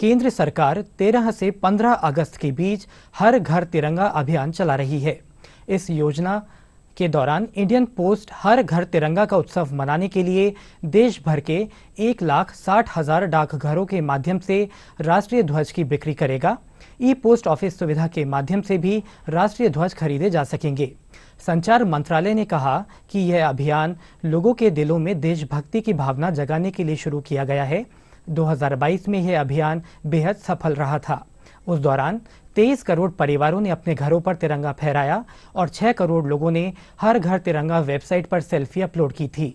केंद्र सरकार 13 से 15 अगस्त के बीच हर घर तिरंगा अभियान चला रही है इस योजना के दौरान इंडियन पोस्ट हर घर तिरंगा का उत्सव मनाने के लिए देश भर के एक लाख साठ हजार डाकघरों के माध्यम से राष्ट्रीय ध्वज की बिक्री करेगा ई पोस्ट ऑफिस सुविधा के माध्यम से भी राष्ट्रीय ध्वज खरीदे जा सकेंगे संचार मंत्रालय ने कहा कि यह अभियान लोगों के दिलों में देशभक्ति की भावना जगाने के लिए शुरू किया गया है 2022 में यह अभियान बेहद सफल रहा था उस दौरान 23 करोड़ परिवारों ने अपने घरों पर तिरंगा फहराया और 6 करोड़ लोगों ने हर घर तिरंगा वेबसाइट पर सेल्फी अपलोड की थी